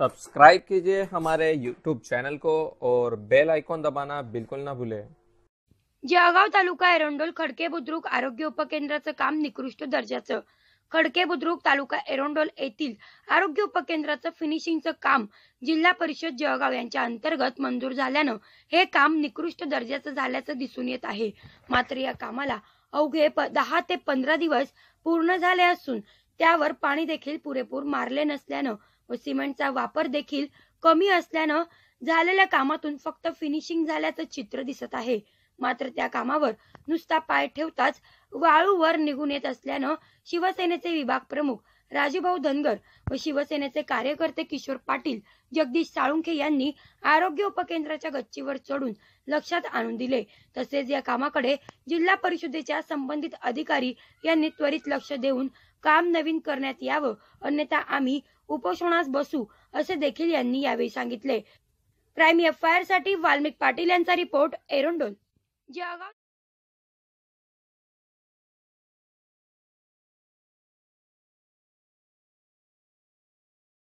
subscribe कीजिए हमारे YouTube channel को और बेल आइकॉन दबाना बिल्कुल ना भूले जळगाव तालुका एरोंडोल खडके बुद्रुक आरोग्य उपकेंद्राचं काम निकृष्ट दर्जाचं खडके बुद्रुक तालुका एरोंडोल येथील आरोग्य उपकेंद्राचं फिनिशिंगचं काम जिल्हा परिषद जळगाव यांच्या अंतर्गत मंजूर झाल्यानं हे काम निकृष्ट दर्जाचं झाल्याचं दिसून येत आहे मात्र या कामाला अवघे दहा ते पंधरा दिवस पूर्ण झाले असून त्यावर पाणी देखील पुरेपूर मारले नसल्यानं व सिमेंटचा वापर देखील कमी असल्यानं झालेल्या कामातून फक्त फिनिशिंग झाल्याचं चित्र दिसत आहे मात्र त्या कामावर नुसता पाय ठेवताच वाळूवर निघून येत असल्यानं शिवसेनेचे विभाग प्रमुख राजूभाऊ धनगर व शिवसेनेचे कार्यकर्ते किशोर पाटील जगदीश साळुंखे यांनी आरोग्य उपकेंद्राच्या गच्चीवर चढून लक्षात आणून दिले तसेच या कामाकडे जिल्हा परिषदेच्या संबंधित अधिकारी यांनी त्वरित लक्ष देऊन काम नवीन करण्यात यावं अन्यथा आम्ही उपोषणास बसू असे देखील यांनी यावेळी सांगितले प्राईम एफ साठी वाल्मिक पाटील यांचा रिपोर्ट एरोंडोन जळगाव